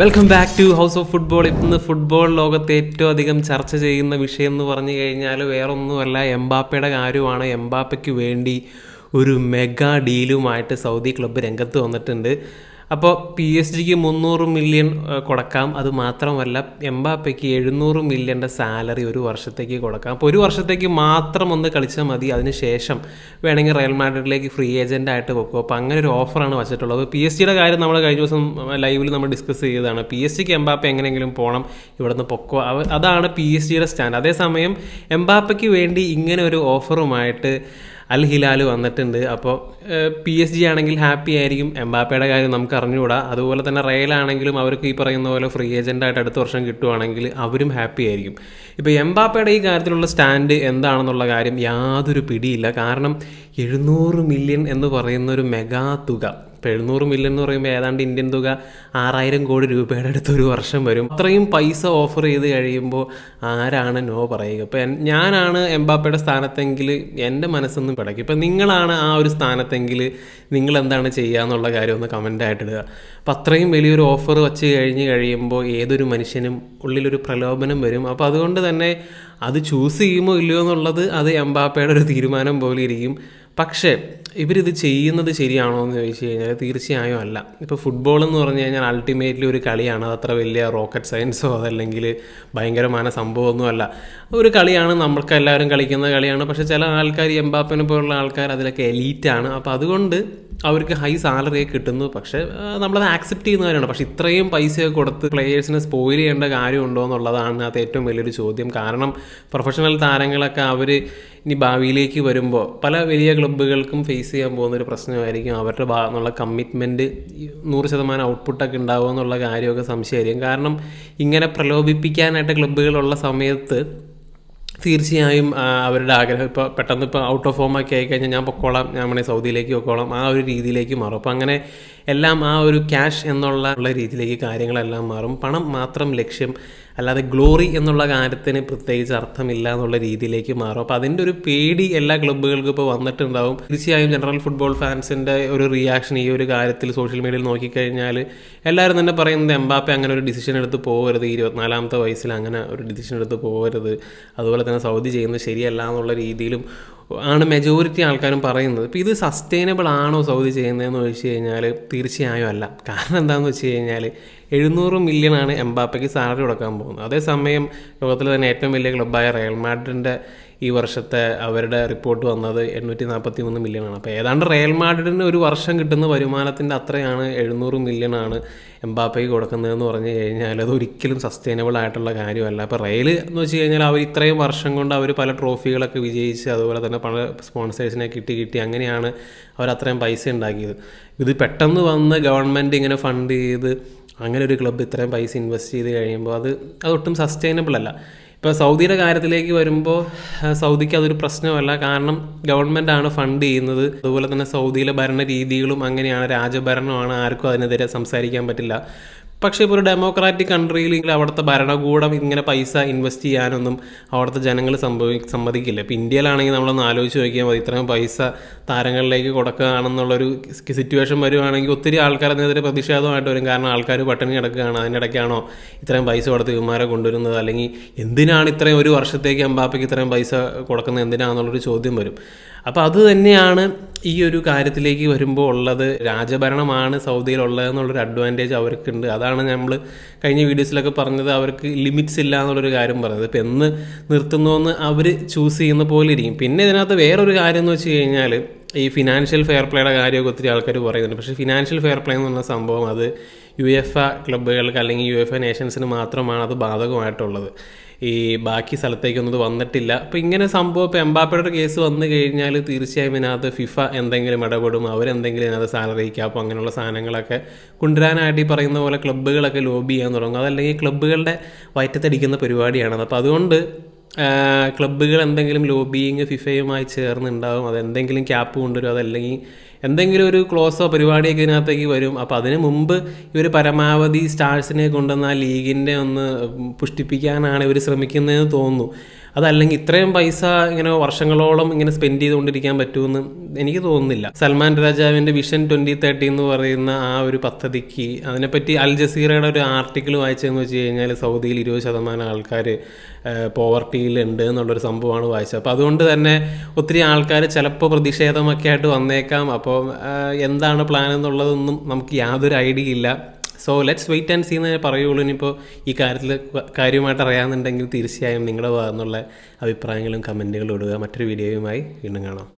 welcome back to house of football ഇന്ന് football ലോകത്ത് ഏറ്റവും അധികം ചർച്ച ചെയ്യുന്ന വിഷയം എന്ന് പറഞ്ഞു കഴിഞ്ഞാൽ വേറൊന്നുമല്ല എംബാപ്പയുടെ കാര്യമാണ് എംബാപ്പയ്ക്ക് വേണ്ടി ഒരു മെഗാ ഡീലുമായിട്ട് സൗദി ക്ലബ്ബ് രംഗത്ത് വന്നിട്ടുണ്ട് അപ്പോൾ പി എസ് ജിക്ക് മുന്നൂറ് മില്യൺ കൊടുക്കാം അത് മാത്രമല്ല എംബാപ്പയ്ക്ക് എഴുന്നൂറ് മില്യൻ്റെ സാലറി ഒരു വർഷത്തേക്ക് കൊടുക്കാം അപ്പോൾ ഒരു വർഷത്തേക്ക് മാത്രം ഒന്ന് കളിച്ചാൽ മതി അതിനുശേഷം വേണമെങ്കിൽ റയൽ മാഡ്രിഡിലേക്ക് ഫ്രീ ഏജൻ്റ് ആയിട്ട് വെക്കും അപ്പോൾ അങ്ങനെ ഒരു ഓഫറാണ് വച്ചിട്ടുള്ളത് പി എസ് ജിയുടെ കാര്യം നമ്മൾ കഴിഞ്ഞ ദിവസം ലൈവിൽ നമ്മൾ ഡിസ്കസ് ചെയ്തതാണ് പി എസ് ജിക്ക് എംബാപ്പ എങ്ങനെയെങ്കിലും പോകണം ഇവിടെ നിന്ന് പൊക്കോ അതാണ് പി എസ് ജിയുടെ സ്റ്റാൻഡ് അതേസമയം എംബാപ്പയ്ക്ക് വേണ്ടി ഇങ്ങനെ ഒരു ഓഫറുമായിട്ട് അൽ ഹിലാൽ വന്നിട്ടുണ്ട് അപ്പോൾ പി എസ് ജി ആണെങ്കിൽ ഹാപ്പി ആയിരിക്കും എംബാപ്പയുടെ കാര്യം നമുക്ക് അറിഞ്ഞുകൂടാ അതുപോലെ തന്നെ റയലാണെങ്കിലും അവർക്ക് ഈ പറയുന്ന പോലെ ഫ്രീ ഏജൻ്റായിട്ട് അടുത്ത വർഷം കിട്ടുവാണെങ്കിൽ അവരും ഹാപ്പി ആയിരിക്കും ഇപ്പോൾ എംബാപ്പയുടെ ഈ കാര്യത്തിലുള്ള സ്റ്റാൻഡ് എന്താണെന്നുള്ള കാര്യം യാതൊരു പിടിയില്ല കാരണം എഴുന്നൂറ് മില്യൺ എന്ന് പറയുന്ന ഒരു മെഗാ തുക ഇപ്പോൾ എഴുന്നൂറ് മില്യൺ എന്ന് പറയുമ്പോൾ ഏതാണ്ട് ഇന്ത്യൻ തുക ആറായിരം കോടി രൂപയുടെ അടുത്ത് ഒരു വർഷം വരും അത്രയും പൈസ ഓഫർ ചെയ്ത് കഴിയുമ്പോൾ ആരാണ് നോ പറയുക ഇപ്പോൾ ഞാനാണ് എംബാപ്പയുടെ സ്ഥാനത്തെങ്കിൽ എൻ്റെ മനസ്സൊന്നും പിടയ്ക്കും ഇപ്പം നിങ്ങളാണ് ആ ഒരു സ്ഥാനത്തെങ്കിൽ നിങ്ങൾ എന്താണ് ചെയ്യുക എന്നുള്ള കാര്യം ഒന്ന് കമൻ്റായിട്ട് ഇടുക അപ്പം അത്രയും വലിയൊരു ഓഫർ വച്ച് കഴിഞ്ഞ് കഴിയുമ്പോൾ ഏതൊരു മനുഷ്യനും ഉള്ളിലൊരു പ്രലോഭനം വരും അപ്പോൾ അതുകൊണ്ട് തന്നെ അത് ചൂസ് ചെയ്യുമോ ഇല്ലയോ എന്നുള്ളത് അത് എംബാപ്പയുടെ ഒരു തീരുമാനം പോലെ ഇരിക്കും പക്ഷേ ഇവരിത് ചെയ്യുന്നത് ശരിയാണോ എന്ന് ചോദിച്ചു കഴിഞ്ഞാൽ തീർച്ചയായും അല്ല ഇപ്പോൾ ഫുട്ബോൾ എന്ന് പറഞ്ഞു കഴിഞ്ഞാൽ അൾട്ടിമേറ്റ്ലി ഒരു കളിയാണ് അതത്ര വലിയ റോക്കറ്റ് സയൻസോ അതല്ലെങ്കിൽ ഭയങ്കരമായ അല്ല ഒരു കളിയാണ് നമ്മൾക്ക് എല്ലാവരും കളിക്കുന്ന കളിയാണ് പക്ഷേ ചില ആൾക്കാർ എംബാപ്പനെ പോലുള്ള ആൾക്കാർ അതിലൊക്കെ എലീറ്റാണ് അപ്പോൾ അതുകൊണ്ട് അവർക്ക് ഹൈ സാലറി കിട്ടുന്നു പക്ഷേ നമ്മളത് ആക്സെപ്റ്റ് ചെയ്യുന്ന കാര്യമാണ് പക്ഷേ ഇത്രയും പൈസയൊക്കെ കൊടുത്ത് പ്ലെയേഴ്സിനെ സ്പോയിൽ ചെയ്യേണ്ട കാര്യമുണ്ടോ എന്നുള്ളതാണ് അത് ഏറ്റവും വലിയൊരു ചോദ്യം കാരണം പ്രൊഫഷണൽ താരങ്ങളൊക്കെ അവർ ഇനി ഭാവിയിലേക്ക് വരുമ്പോൾ പല വലിയ ക്ലബ്ബുകൾക്കും ഫേസ് ചെയ്യാൻ പോകുന്ന ഒരു പ്രശ്നമായിരിക്കും അവരുടെ ഭാഗത്തുനിന്നുള്ള കമ്മിറ്റ്മെൻറ്റ് നൂറ് ശതമാനം ഔട്ട്പുട്ടൊക്കെ ഉണ്ടാവുക എന്നുള്ള കാര്യമൊക്കെ സംശയമായിരിക്കും കാരണം ഇങ്ങനെ പ്രലോഭിപ്പിക്കാനായിട്ട് ക്ലബ്ബുകളുള്ള സമയത്ത് തീർച്ചയായും അവരുടെ ആഗ്രഹം ഇപ്പോൾ പെട്ടെന്ന് ഇപ്പോൾ ഔട്ട് ഓഫ് ഫോം ഒക്കെ ആയിക്കഴിഞ്ഞാൽ ഞാൻ പൊക്കോളാം ഞാൻ വേണമെങ്കിൽ സൗദിയിലേക്ക് പൊക്കോളാം ആ ഒരു രീതിയിലേക്ക് മാറും അപ്പോൾ അങ്ങനെ എല്ലാം ആ ഒരു ക്യാഷ് എന്നുള്ള ഉള്ള രീതിയിലേക്ക് കാര്യങ്ങളെല്ലാം മാറും പണം മാത്രം ലക്ഷ്യം അല്ലാതെ ഗ്ലോറി എന്നുള്ള കാര്യത്തിന് പ്രത്യേകിച്ച് അർത്ഥമില്ല എന്നുള്ള രീതിയിലേക്ക് മാറും അപ്പോൾ അതിൻ്റെ ഒരു പേടി എല്ലാ ക്ലബ്ബുകൾക്കും ഇപ്പോൾ വന്നിട്ടുണ്ടാവും തീർച്ചയായും ജനറൽ ഫുട്ബോൾ ഫാൻസിൻ്റെ ഒരു റിയാക്ഷൻ ഈ ഒരു കാര്യത്തിൽ സോഷ്യൽ മീഡിയയിൽ നോക്കിക്കഴിഞ്ഞാൽ എല്ലാവരും തന്നെ പറയുന്നത് എംബാപ്പെ അങ്ങനെ ഒരു ഡിസിഷൻ എടുത്ത് പോകരുത് ഇരുപത്തിനാലാമത്തെ വയസ്സിൽ അങ്ങനെ ഒരു ഡിസിഷൻ എടുത്ത് പോകരുത് അതുപോലെ തന്നെ സൗദി ചെയ്യുന്നത് ശരിയല്ല എന്നുള്ള രീതിയിലും ആണ് മെജോറിറ്റി ആൾക്കാരും പറയുന്നത് ഇപ്പോൾ ഇത് സസ്റ്റൈനബിൾ ആണോ സൗദി ചെയ്യുന്നതെന്ന് ചോദിച്ചു കഴിഞ്ഞാൽ തീർച്ചയായും അല്ല കാരണം എന്താണെന്ന് വെച്ച് കഴിഞ്ഞാൽ എഴുന്നൂറ് ആണ് എംബാപ്പയ്ക്ക് സാലറി കൊടുക്കാൻ പോകുന്നത് അതേസമയം ലോകത്തിലെ തന്നെ ഏറ്റവും വലിയ ക്ലബ്ബായ റയൽ മാഡ്രിഡിൻ്റെ ഈ വർഷത്തെ അവരുടെ റിപ്പോർട്ട് വന്നത് എണ്ണൂറ്റി നാൽപ്പത്തി മൂന്ന് ആണ് അപ്പോൾ ഏതാണ്ട് റയൽ മാഡ്രിഡിന് ഒരു വർഷം കിട്ടുന്ന വരുമാനത്തിൻ്റെ അത്രയാണ് എഴുന്നൂറ് ആണ് എംബാപ്പയ്ക്ക് കൊടുക്കുന്നതെന്ന് പറഞ്ഞു കഴിഞ്ഞാൽ അത് ഒരിക്കലും സസ്റ്റൈനബിൾ ആയിട്ടുള്ള കാര്യമല്ല അപ്പോൾ റയൽ എന്ന് വെച്ച് കഴിഞ്ഞാൽ അവർ ഇത്രയും വർഷം കൊണ്ട് അവർ പല ട്രോഫികളൊക്കെ വിജയിച്ച് അതുപോലെ തന്നെ പല സ്പോൺസേഴ്സിനെ കിട്ടി കിട്ടി അങ്ങനെയാണ് അവർ അത്രയും പൈസ ഉണ്ടാക്കിയത് ഇത് പെട്ടെന്ന് വന്ന് ഗവൺമെൻറ് ഇങ്ങനെ ഫണ്ട് ചെയ്ത് അങ്ങനെ ഒരു ക്ലബ്ബ് ഇത്രയും പൈസ ഇൻവെസ്റ്റ് ചെയ്ത് കഴിയുമ്പോൾ അത് അതൊട്ടും സസ്റ്റൈനബിൾ അല്ല ഇപ്പോൾ സൗദിയുടെ കാര്യത്തിലേക്ക് വരുമ്പോൾ സൗദിക്ക് അതൊരു പ്രശ്നമല്ല കാരണം ആണ് ഫണ്ട് ചെയ്യുന്നത് അതുപോലെ തന്നെ സൗദിയിലെ ഭരണ രീതികളും അങ്ങനെയാണ് രാജഭരണമാണ് ആർക്കും അതിനെതിരെ സംസാരിക്കാൻ പറ്റില്ല പക്ഷേ ഇപ്പോൾ ഒരു ഡെമോക്രാറ്റിക് കൺട്രിയിൽ അവിടുത്തെ ഭരണകൂടം ഇങ്ങനെ പൈസ ഇൻവെസ്റ്റ് ചെയ്യാനൊന്നും അവിടുത്തെ ജനങ്ങൾ സംഭവി സമ്മതിക്കില്ല ഇപ്പോൾ ഇന്ത്യയിലാണെങ്കിൽ നമ്മളൊന്ന് ആലോചിച്ച് നോക്കിയാൽ മതി ഇത്രയും പൈസ താരങ്ങളിലേക്ക് കൊടുക്കുകയാണെന്നുള്ളൊരു സിറ്റുവേഷൻ വരുവാണെങ്കിൽ ഒത്തിരി ആൾക്കാരതിനെതിരെ പ്രതിഷേധമായിട്ട് വരും കാരണം ആൾക്കാർ പട്ടിണി കിടക്കുകയാണ് അതിനിടയ്ക്കാണോ ഇത്രയും പൈസ കൊടുത്ത് ഇവന്മാരെ കൊണ്ടുവരുന്നത് അല്ലെങ്കിൽ എന്തിനാണ് ഇത്രയും ഒരു വർഷത്തേക്ക് എംബാപ്പയ്ക്ക് ഇത്രയും പൈസ കൊടുക്കുന്നത് എന്തിനാണെന്നുള്ളൊരു ചോദ്യം വരും അപ്പോൾ അത് തന്നെയാണ് ഈ ഒരു കാര്യത്തിലേക്ക് വരുമ്പോൾ ഉള്ളത് രാജഭരണമാണ് സൗദിയിലുള്ളതെന്നുള്ളൊരു അഡ്വാൻറ്റേജ് അവർക്കുണ്ട് അതാണ് നമ്മൾ കഴിഞ്ഞ വീഡിയോസിലൊക്കെ പറഞ്ഞത് അവർക്ക് ലിമിറ്റ്സ് ഇല്ല എന്നുള്ളൊരു കാര്യം പറഞ്ഞത് ഇപ്പം എന്ന് നിർത്തുന്നുവെന്ന് അവർ ചൂസ് ചെയ്യുന്ന പോലെ ഇരിക്കും പിന്നെ ഇതിനകത്ത് വേറൊരു കാര്യം എന്ന് വെച്ച് കഴിഞ്ഞാൽ ഈ ഫിനാൻഷ്യൽ ഫെയർ പ്ലേയുടെ കാര്യമൊക്കെ ഒത്തിരി ആൾക്കാർ പറയുന്നുണ്ട് പക്ഷേ ഫിനാൻഷ്യൽ ഫെയർ പ്ലേ എന്ന് പറഞ്ഞ സംഭവം അത് യു എഫ് എ ക്ലബ്ബുകൾക്ക് അല്ലെങ്കിൽ യു എഫ് എ നേഷൻസിന് മാത്രമാണ് അത് ബാധകമായിട്ടുള്ളത് ഈ ബാക്കി സ്ഥലത്തേക്കൊന്നും വന്നിട്ടില്ല അപ്പോൾ ഇങ്ങനെ സംഭവം ഇപ്പോൾ എംബാപ്പയുടെ കേസ് വന്നു കഴിഞ്ഞാൽ തീർച്ചയായും ഇതിനകത്ത് ഫിഫ എന്തെങ്കിലും ഇടപെടും അവരെന്തെങ്കിലും ഇതിനകത്ത് സാലറി ക്യാപ്പ് അങ്ങനെയുള്ള സാധനങ്ങളൊക്കെ കൊണ്ടുവരാനായിട്ട് ഈ പറയുന്ന പോലെ ക്ലബ്ബുകളൊക്കെ ലോബി ചെയ്യാൻ തുടങ്ങും അതല്ലെങ്കിൽ ക്ലബ്ബുകളുടെ വയറ്റത്തടിക്കുന്ന പരിപാടിയാണത് അപ്പോൾ അതുകൊണ്ട് ക്ലബ്ബുകൾ എന്തെങ്കിലും ലോബിയിങ് ഫിഫയുമായി ചേർന്നുണ്ടാവും അതെന്തെങ്കിലും ക്യാപ്പ് കൊണ്ടുവരും അതല്ലെങ്കിൽ എന്തെങ്കിലും ഒരു ക്ലോസോ പരിപാടിയൊക്കെ ഇതിനകത്തേക്ക് വരും അപ്പോൾ അതിന് മുമ്പ് ഇവർ പരമാവധി സ്റ്റാർസിനെ കൊണ്ടുവന്ന ആ ലീഗിൻ്റെ ഒന്ന് പുഷ്ടിപ്പിക്കാനാണ് ഇവർ ശ്രമിക്കുന്നതെന്ന് തോന്നുന്നു അതല്ലെങ്കിൽ ഇത്രയും പൈസ ഇങ്ങനെ വർഷങ്ങളോളം ഇങ്ങനെ സ്പെൻഡ് ചെയ്തുകൊണ്ടിരിക്കാൻ പറ്റുമെന്ന് എനിക്ക് തോന്നുന്നില്ല സൽമാൻ രാജാവിൻ്റെ വിഷൻ ട്വൻറ്റി തേർട്ടി എന്ന് പറയുന്ന ആ ഒരു പദ്ധതിക്ക് അതിനെപ്പറ്റി അൽ ജസീറയുടെ ഒരു ആർട്ടിക്കിൾ വായിച്ചതെന്ന് വെച്ച് കഴിഞ്ഞാൽ സൗദിയിൽ ഇരുപത് ശതമാനം ആൾക്കാർ പോവർട്ടിയിലുണ്ട് എന്നുള്ളൊരു സംഭവമാണ് വായിച്ചത് അപ്പോൾ അതുകൊണ്ട് തന്നെ ഒത്തിരി ആൾക്കാർ ചിലപ്പോൾ പ്രതിഷേധമൊക്കെ ആയിട്ട് വന്നേക്കാം അപ്പോൾ എന്താണ് പ്ലാൻ എന്നുള്ളതൊന്നും നമുക്ക് യാതൊരു ഐഡിയ ഇല്ല so let's wait and see എന്ന് എന്നേ പറയുള്ളൂ ഇനിയിപ്പോൾ ഈ കാര്യത്തിൽ കാര്യമായിട്ട് അറിയാമെന്നുണ്ടെങ്കിൽ തീർച്ചയായും നിങ്ങളുടെ ഭാഗത്തുനിന്നുള്ള അഭിപ്രായങ്ങളും കമൻറ്റുകളും ഇടുക മറ്റൊരു വീഡിയോയുമായി വീണ്ടും കാണാം